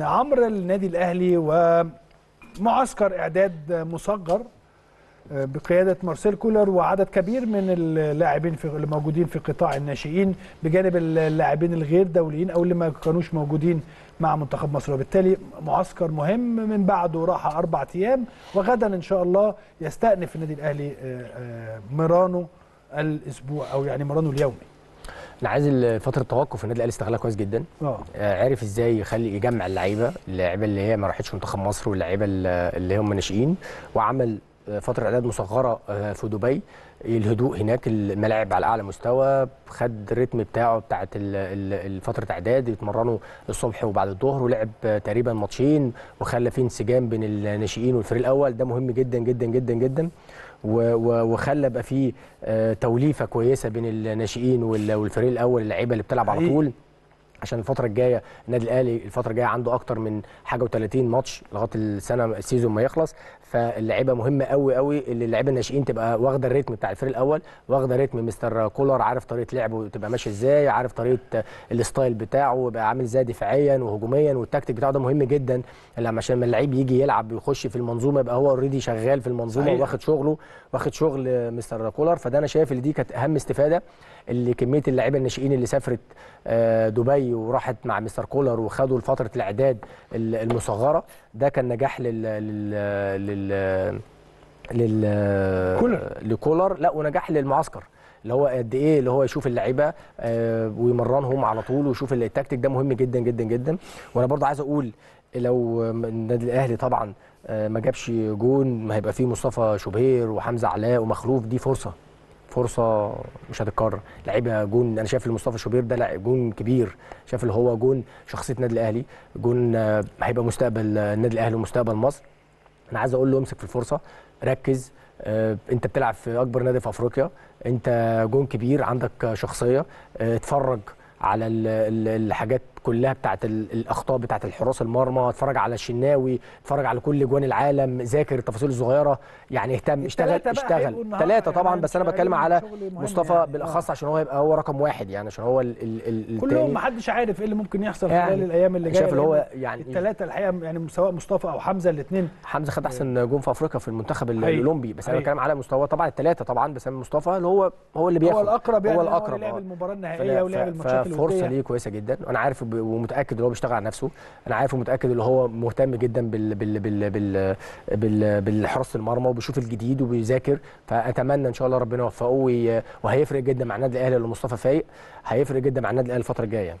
عمر النادي الاهلي ومعسكر اعداد مصغر آه، بقياده مارسيل كولر وعدد كبير من اللاعبين في اللي موجودين في قطاع الناشئين بجانب اللاعبين الغير دوليين او اللي ما كانوش موجودين مع منتخب مصر وبالتالي معسكر مهم من بعده راحه اربع ايام وغدا ان شاء الله يستأنف النادي الاهلي آه، آه، مرانه الاسبوع او يعني مرانه اليومي انا عايز فتره التوقف النادي الاهلي استغلها كويس جدا اه, آه، عرف ازاي يخلي يجمع اللعيبه اللعيبه اللي هي ما راحتش منتخب مصر واللعيبه اللي هم ناشئين وعمل آه، فتره اعداد مصغره آه، في دبي الهدوء هناك الملاعب على اعلى مستوى خد الريتم بتاعه بتاعه فتره اعداد يتمرنوا الصبح وبعد الظهر ولعب تقريبا ماتشين وخلى في انسجام بين الناشئين والفريق الاول ده مهم جدا جدا جدا جدا وخلى بقى فيه آه، توليفه كويسه بين الناشئين والفريق الاول اللعيبه اللي بتلعب على طول عشان الفترة الجاية النادي الأهلي الفترة الجاية عنده أكتر من حاجة و30 ماتش لغاية السنة السيزون ما يخلص فاللعيبه مهمه قوي قوي اللي اللعيبه الناشئين تبقى واخده الريتم بتاع الفريق الاول واخده ريتم مستر كولر عارف طريقه لعبه تبقى ماشيه ازاي عارف طريقه الستايل بتاعه وبقى عامل ازاي دفاعيا وهجوميا والتكتيك بتاعه ده مهم جدا لما عشان لما اللعيب يجي يلعب ويخش في المنظومه يبقى هو اوريدي شغال في المنظومه واخد شغله واخد شغل مستر كولر فده انا شايف ان دي كانت اهم استفاده اللي كميه اللعيبه الناشئين اللي سافرت آه، دبي وراحت مع مستر كولر وخدوا فتره الاعداد المصغره ده كان نجاح لل لل لل كولر لكولر لا ونجاح للمعسكر اللي هو قد ايه اللي هو يشوف اللعيبه آه، ويمرنهم على طول ويشوف التكتيك ده مهم جدا جدا جدا وانا برضه عايز اقول لو النادي الاهلي طبعا آه، ما جابش جون ما هيبقى فيه مصطفى شوبير وحمزه علاء ومخلوف دي فرصه فرصه مش هتتكرر لعيبه جون انا شايف مصطفى شوبير ده جون كبير شايف اللي هو جون شخصيه النادي الاهلي جون آه، هيبقى مستقبل النادي الاهلي ومستقبل مصر انا عايز اقول له امسك في الفرصه ركز آه، انت بتلعب في اكبر نادي في افريقيا انت جون كبير عندك شخصيه آه، اتفرج على الحاجات كلها بتاعت الاخطاء بتاعت الحراس المرمى اتفرج على الشناوي اتفرج على كل جوان العالم ذاكر التفاصيل الصغيره يعني اهتم اشتغل اشتغل ثلاثه طبعا يعني بس انا بتكلم على مصطفى يعني بالاخص عشان هو هيبقى هو رقم واحد يعني عشان هو ال ال ال كلهم محدش عارف ايه اللي ممكن يحصل يعني خلال الايام اللي جايه شايف اللي هو يعني الثلاثه الحقيقه يعني سواء مصطفى او حمزه الاثنين حمزه خد احسن آه. جون في افريقيا في المنتخب الاولمبي بس انا بتكلم على مستوى طبعا الثلاثه طبعا بس مصطفى اللي هو هو اللي بياخد هو الاقرب يعني هو الاقرب لعب آه. المباراه النهائيه ولعب الماتشات فرصه ليه كويسه جدا انا عارف ومتاكد ان هو بيشتغل على نفسه انا عارف ومتاكد ان هو مهتم جدا بال بال بال بال بال بالحراسه المرمى وبيشوف الجديد وبيذاكر فاتمنى ان شاء الله ربنا يوفقه وهيفرق جدا مع النادي الاهلي اللي مصطفى فايق هيفرق جدا مع النادي الاهلي الفتره الجايه